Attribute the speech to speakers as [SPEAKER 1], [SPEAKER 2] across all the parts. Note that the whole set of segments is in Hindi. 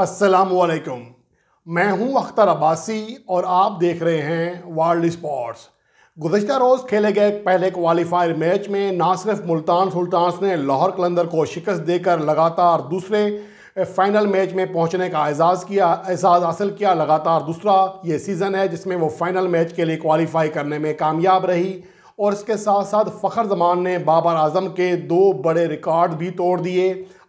[SPEAKER 1] असलकुम मैं हूं अख्तर अब्बासी और आप देख रहे हैं वर्ल्ड स्पोर्ट्स गुजशत रोज़ खेले गए पहले क्वालिफायर मैच में ना सिर्फ मुल्तान सुल्तान ने लाहौर कलंदर को शिकस्त देकर लगातार दूसरे फाइनल मैच में पहुंचने का एजाज़ किया एजाज़ हासिल किया लगातार दूसरा ये सीज़न है जिसमें वो फाइनल मैच के लिए क्वालिफाई करने में कामयाब रही और इसके साथ साथ फ़खर जमान ने बाबर आजम के दो बड़े रिकॉर्ड भी तोड़ दिए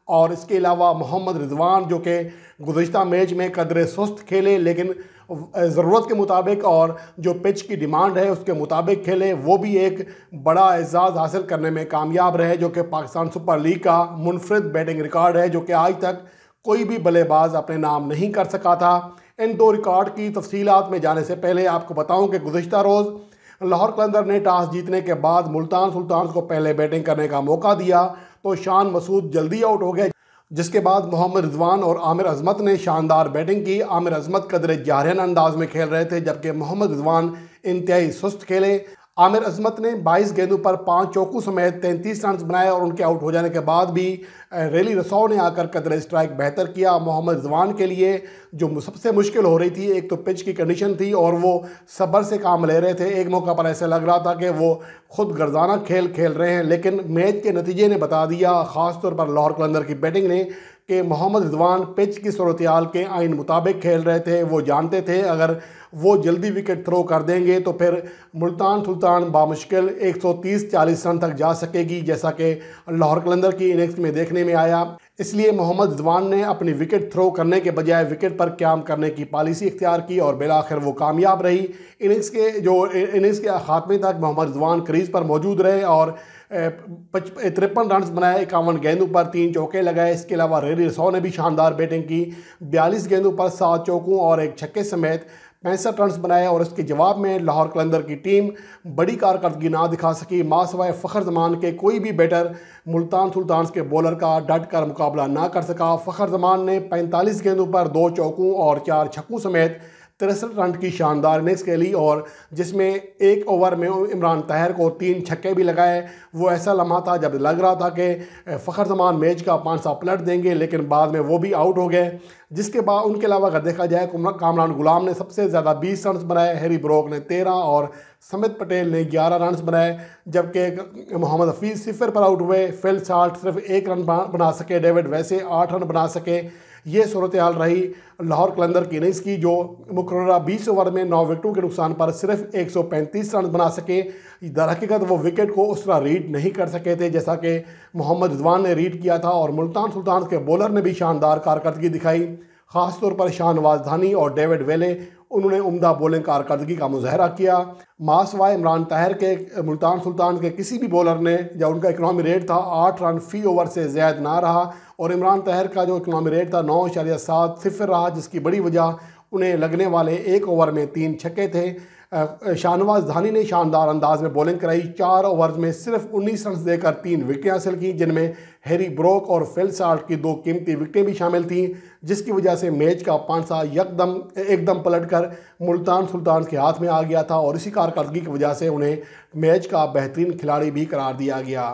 [SPEAKER 1] और इसके अलावा मोहम्मद रिजवान जो कि गुज्त मैच में कदर सुस्त खेले लेकिन ज़रूरत के मुताबिक और जो पिच की डिमांड है उसके मुताबिक खेले वो भी एक बड़ा एजाज़ हासिल करने में कामयाब रहे जो कि पाकिस्तान सुपर लीग का मुनफरद बैटिंग रिकॉर्ड है जो कि आज तक कोई भी बल्लेबाज अपने नाम नहीं कर सका था इन दो रिकॉर्ड की तफसीत में जाने से पहले आपको बताऊँ कि गुजशत रोज़ लाहौर कलंदर ने टॉस जीतने के बाद मुल्तान सुल्तान को पहले बैटिंग करने का मौका दिया तो शान मसूद जल्दी आउट हो गए जिसके बाद मोहम्मद रिजवान और आमिर अजमत ने शानदार बैटिंग की आमिर अजमत कदर जारहाना अंदाज में खेल रहे थे जबकि मोहम्मद रिजवान इंतहाई सुस्त खेले आमिर अजमत ने 22 गेंदों पर पांच चौकू समेत 33 रन बनाए और उनके आउट हो जाने के बाद भी रैली रसौ ने आकर कदर स्ट्राइक बेहतर किया मोहम्मद रिजवान के लिए जो सबसे मुश्किल हो रही थी एक तो पिच की कंडीशन थी और वो सब्र से काम ले रहे थे एक मौका पर ऐसा लग रहा था कि वो खुद गर्जाना खेल खेल रहे हैं लेकिन मैच के नतीजे ने बता दिया ख़ासतौर पर लाहौर कलंदर की बैटिंग ने कि मोहम्मद रिजवान पिच की सूरत के आइन मुताबिक खेल रहे थे वो जानते थे अगर वो जल्दी विकेट थ्रो कर देंगे तो फिर मुल्तान सुल्तान बामुश्किल 130-40 रन तक जा सकेगी जैसा कि लाहौर कलंदर की इनिंग्स में देखने में आया इसलिए मोहम्मद रिजवान ने अपनी विकेट थ्रो करने के बजाय विकेट पर क्याम करने की पॉलिसी इख्तियार की और बिलाखिर वो कामयाब रही इनिंग्स के जो इनिंग्स के खात्मे तक मोहम्मद रिजवान क्रीज पर मौजूद रहे और तिरपन रन बनाए इक्यावन गेंदों पर तीन चौके लगाए इसके अलावा रेरी रसौ ने भी शानदार बैटिंग की बयालीस गेंदों पर सात चौकों और एक छक्के समेत पैंसठ रन बनाए और इसके जवाब में लाहौर कलंदर की टीम बड़ी कारकर्दगी ना दिखा सकी मासवाए फ़खर जमान के कोई भी बैटर मुल्तान सुल्तान के बॉलर का डट कर मुकाबला ना कर सका फ़खर जमान ने पैंतालीस गेंदों पर दो चौकों और चार छक्कों समेत तिरसठ रन की शानदार इनिंग्स खेली और जिसमें एक ओवर में इमरान ताहिर को तीन छक्के भी लगाए वो ऐसा लम्हा था जब लग रहा था कि फ़खर जमान मैच का पाँच सा पलट देंगे लेकिन बाद में वो भी आउट हो गए जिसके बाद उनके अलावा अगर देखा जाए कामरान गुलाम ने सबसे ज़्यादा बीस रन बनाए हैरी ब्रोक ने तेरह और समित पटेल ने ग्यारह रन बनाए जबकि मोहम्मद हफीज़ सिफर पर आउट हुए फिल साल्ट सिर्फ एक रन बना सके डेविड वैसे आठ रन बना सके ये सूरत हाल रही लाहौर कलंदर की की जो मुकर्रा बीस ओवर में नौ विकेटों के नुकसान पर सिर्फ 135 रन बना सके हकीकत वो विकेट को उस तरह रीड नहीं कर सके थे जैसा कि मोहम्मद रिजवान ने रीड किया था और मुल्तान सुल्तान के बॉलर ने भी शानदार कारकर्दगी दिखाई खासतौर पर शाहनवाज धानी और डेविड वेले उन्होंने उमदा बॉलिंग कारकर्दगी का मुजाहरा किया मासवाए इमरान ताहिर के मुल्तान सुल्तान के किसी भी बॉलर ने जब उनका इकनॉमी रेट था आठ रन फी ओवर से ज़्यादा ना रहा और इमरान ताहिर का जो इकनॉमी रेट था नौ इशारिया सात सिफर रहा जिसकी बड़ी वजह उन्हें लगने वाले एक ओवर में तीन छक्के थे शाहनवाज धानी ने शानदार अंदाज में बॉलिंग कराई चार ओवर में सिर्फ 19 रन देकर तीन विकटें हासिल की जिनमें हैरी ब्रोक और फेलसार्ट की दो कीमती विकटें भी शामिल थीं जिसकी वजह से मैच का पांचा यकदम एकदम पलटकर मुल्तान सुल्तान के हाथ में आ गया था और इसी कारकर्दगी की वजह से उन्हें मैच का बेहतरीन खिलाड़ी भी करार दिया गया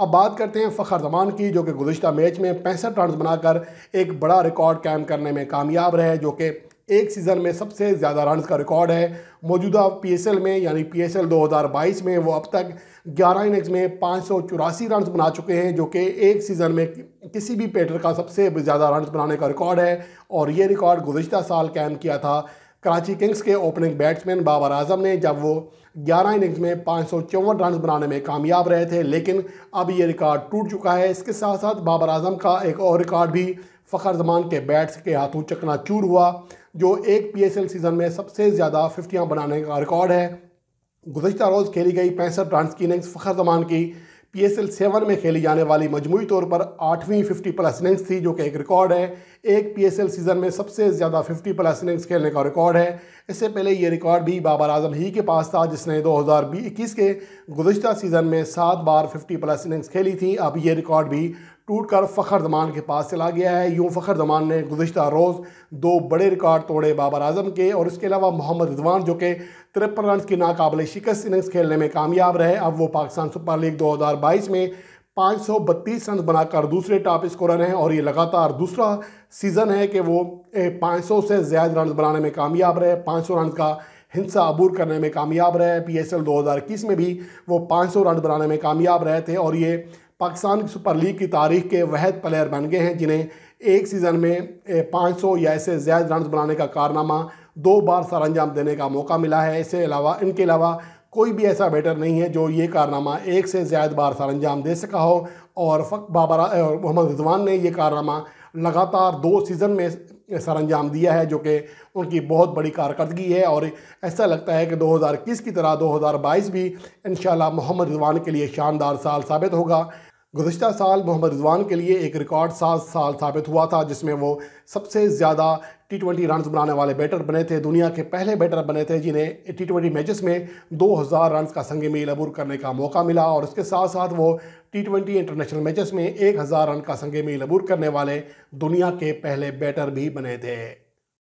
[SPEAKER 1] अब बात करते हैं फ़खर जमान की जो कि गुजशत मैच में पैंसठ रन बनाकर एक बड़ा रिकॉर्ड कायम करने में कामयाब रहे जो कि एक सीज़न में सबसे ज़्यादा रन का रिकॉर्ड है मौजूदा पीएसएल में यानी पीएसएल 2022 में वो अब तक 11 इनिंग्स में पाँच सौ रन बना चुके हैं जो कि एक सीज़न में किसी भी पेटर का सबसे ज़्यादा रन बनाने का रिकॉर्ड है और ये रिकॉर्ड गुजशत साल कायम किया था कराची किंग्स के ओपनिंग बैट्समैन बाबर आजम ने जब वो 11 इनिंग्स में पाँच रन बनाने में कामयाब रहे थे लेकिन अब ये रिकॉर्ड टूट चुका है इसके साथ साथ बाबर आजम का एक और रिकॉर्ड भी फ़खर जमान के बैट्स के हाथों चकनाचूर हुआ जो एक पी सीज़न में सबसे ज़्यादा फिफ्टियाँ बनाने का रिकॉर्ड है गुजशत रोज़ खेली गई पैंसठ रन की इनिंग्स फ़खर जमान की पी एस एल सेवन में खेली जाने वाली मजमू तौर पर आठवीं फिफ्टी प्लस इनिंग्स थी जो कि एक रिकॉर्ड है एक पी एस एल सीज़न में सबसे ज़्यादा फिफ्टी प्लस इनिंग्स खेलने का रिकॉर्ड है इससे पहले ये रिकॉर्ड भी बाबर आजम ही के पास था जिसने 2021 के गुजशत सीज़न में सात बार 50 प्लस इनिंग्स खेली थी अब ये रिकॉर्ड भी टूट कर फ़खर जमान के पास चला गया है यूँ फ़खर जमान ने गुजशत रोज़ दो बड़े रिकॉर्ड तोड़े बाबर आजम के और इसके अलावा मोहम्मद रिजवान जो कि तिरपन रन की नाकबले शिकस्त इनिंग्स खेलने में कामयाब रहे अब वो पाकिस्तान सुपर लीग बाईस में 532 रन बनाकर दूसरे टॉप स्कोरर हैं और ये लगातार दूसरा सीज़न है कि वो 500 से ज़्यादा रन बनाने में कामयाब रहे 500 रन का हिंसा अबूर करने में कामयाब रहे पी एस एल में भी वो 500 रन बनाने में कामयाब रहे थे और ये पाकिस्तान सुपर लीग की तारीख के वहद प्लेयर बन गए हैं जिन्हें एक सीज़न में 500 या ऐसे ज़्यादा रन बनाने का कारनामा दो बार सर अंजाम देने का मौका मिला है इसके अलावा इनके अलावा कोई भी ऐसा बैटर नहीं है जो ये कारनामा एक से ज़्यादा बार सर अंजाम दे सका हो और फ़क बाबर मोहम्मद रिजवान ने यह कारनामा लगातार दो सीज़न में सर अंजाम दिया है जो कि उनकी बहुत बड़ी कारकर्दगी है और ऐसा लगता है कि 2021 की तरह 2022 भी इन मोहम्मद रिजवान के लिए शानदार साल साबित होगा गुजशत साल मोहम्मद रिजवान के लिए एक रिकॉर्ड साज साल साबित हुआ था जिसमें वो सबसे ज़्यादा टी ट्वेंटी रन बनाने वाले बैटर बने थे दुनिया के पहले बैटर बने थे जिन्हें टी ट्वेंटी मैचेस में 2000 रन का संग मील अबूर करने का मौका मिला और इसके साथ साथ वो टी ट्वेंटी इंटरनेशनल मैचेस में 1000 रन का संग मील अबूर करने वाले दुनिया के पहले बैटर भी बने थे